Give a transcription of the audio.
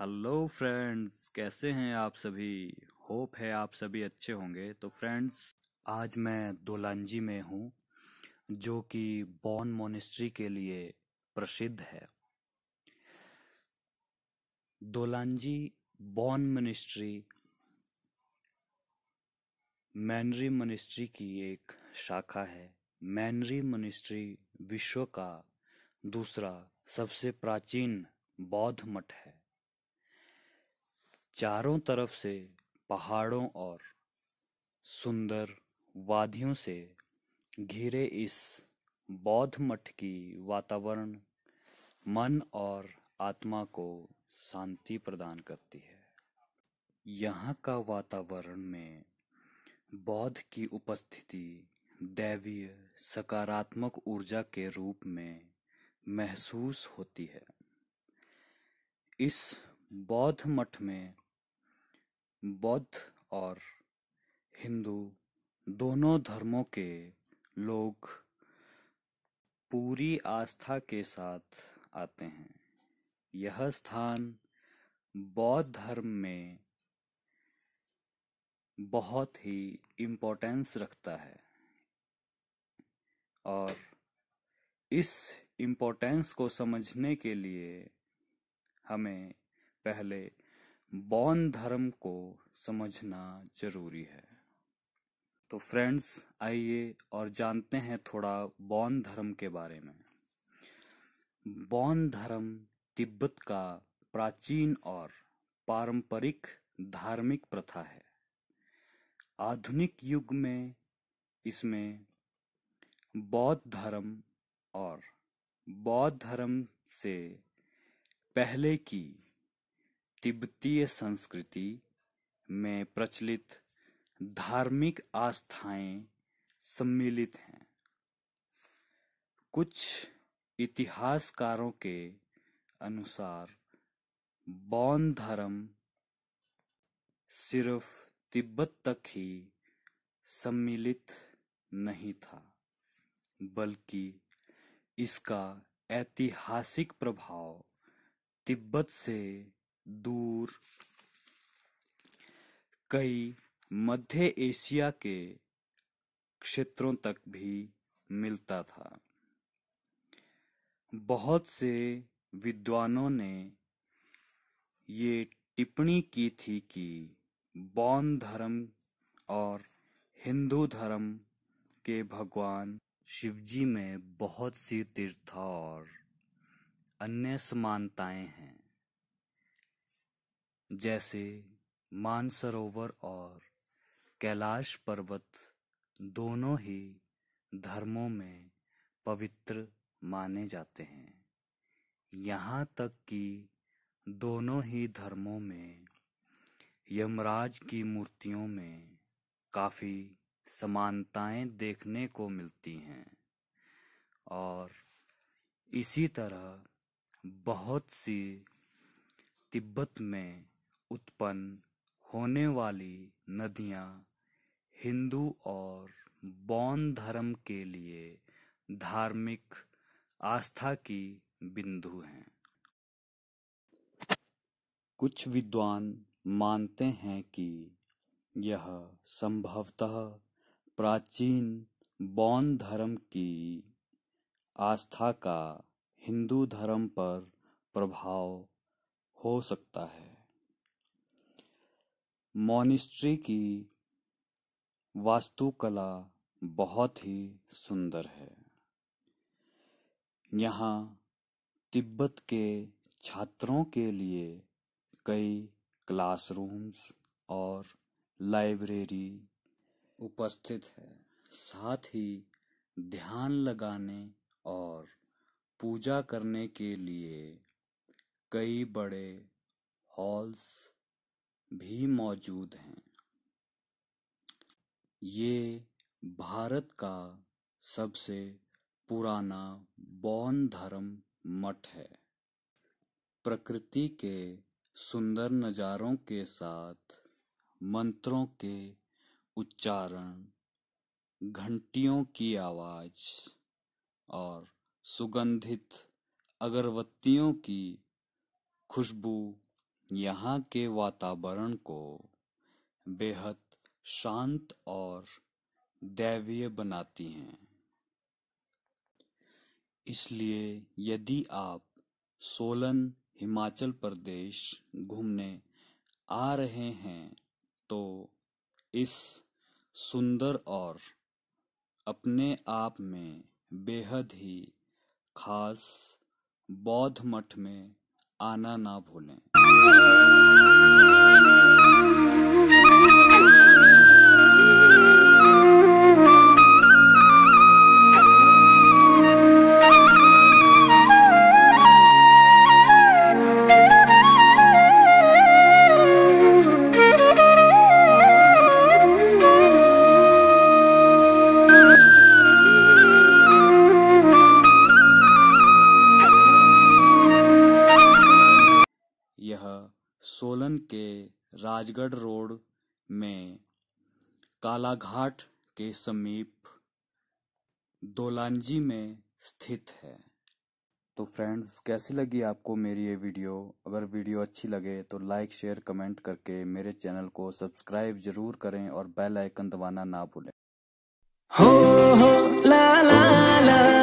hello friends कैसे हैं आप सभी होप है आप सभी अच्छे होंगे तो फ्रेंड्स आज मैं दोलांजी में हूँ जो कि बॉन मोनिस्ट्री के लिए प्रसिद्ध है दोलांजी बॉन मोनिस्ट्री मैनरी मोनिस्ट्री की एक शाखा है मैनरी मोनिस्ट्री विश्व का दूसरा सबसे प्राचीन बौद्ध मठ है चारों तरफ से पहाड़ों और सुंदर वादियों से घिरे इस बौद्ध मठ की वातावरण मन और आत्मा को शांति प्रदान करती है यहाँ का वातावरण में बौद्ध की उपस्थिति दैवीय सकारात्मक ऊर्जा के रूप में महसूस होती है इस बौद्ध मठ में बौद्ध और हिंदू दोनों धर्मों के लोग पूरी आस्था के साथ आते हैं यह स्थान बौद्ध धर्म में बहुत ही इम्पोर्टेंस रखता है और इस इम्पोर्टेंस को समझने के लिए हमें पहले बौन धर्म को समझना जरूरी है तो फ्रेंड्स आइए और जानते हैं थोड़ा बौन धर्म के बारे में बौन धर्म तिब्बत का प्राचीन और पारंपरिक धार्मिक प्रथा है आधुनिक युग में इसमें बौद्ध धर्म और बौद्ध धर्म से पहले की तिब्बतीय संस्कृति में प्रचलित धार्मिक आस्थाएं सम्मिलित हैं कुछ इतिहासकारों के अनुसार बौन धर्म सिर्फ तिब्बत तक ही सम्मिलित नहीं था बल्कि इसका ऐतिहासिक प्रभाव तिब्बत से दूर कई मध्य एशिया के क्षेत्रों तक भी मिलता था बहुत से विद्वानों ने ये टिप्पणी की थी कि बौद्ध धर्म और हिंदू धर्म के भगवान शिवजी में बहुत सी तीर्थ और अन्य समानताएं हैं जैसे मानसरोवर और कैलाश पर्वत दोनों ही धर्मों में पवित्र माने जाते हैं यहाँ तक कि दोनों ही धर्मों में यमराज की मूर्तियों में काफ़ी समानताएं देखने को मिलती हैं और इसी तरह बहुत सी तिब्बत में उत्पन्न होने वाली नदियाँ हिंदू और बौद्ध धर्म के लिए धार्मिक आस्था की बिंदु हैं कुछ विद्वान मानते हैं कि यह संभवतः प्राचीन बौद्ध धर्म की आस्था का हिंदू धर्म पर प्रभाव हो सकता है मॉनिस्ट्री की वास्तुकला बहुत ही सुंदर है यहाँ तिब्बत के छात्रों के लिए कई क्लासरूम्स और लाइब्रेरी उपस्थित है साथ ही ध्यान लगाने और पूजा करने के लिए कई बड़े हॉल्स भी मौजूद हैं ये भारत का सबसे पुराना बौन धर्म मठ है प्रकृति के सुंदर नज़ारों के साथ मंत्रों के उच्चारण घंटियों की आवाज़ और सुगंधित अगरबत्तियों की खुशबू यहाँ के वातावरण को बेहद शांत और दैवीय बनाती हैं इसलिए यदि आप सोलन हिमाचल प्रदेश घूमने आ रहे हैं तो इस सुंदर और अपने आप में बेहद ही खास बौद्ध मठ में आना ना भूलें राजगढ़ रोड में कालाघाट के समीप दोलांजी में स्थित है तो फ्रेंड्स कैसी लगी आपको मेरी ये वीडियो अगर वीडियो अच्छी लगे तो लाइक शेयर कमेंट करके मेरे चैनल को सब्सक्राइब जरूर करें और बेल आइकन दबाना ना भूलें हो हो ला ला ला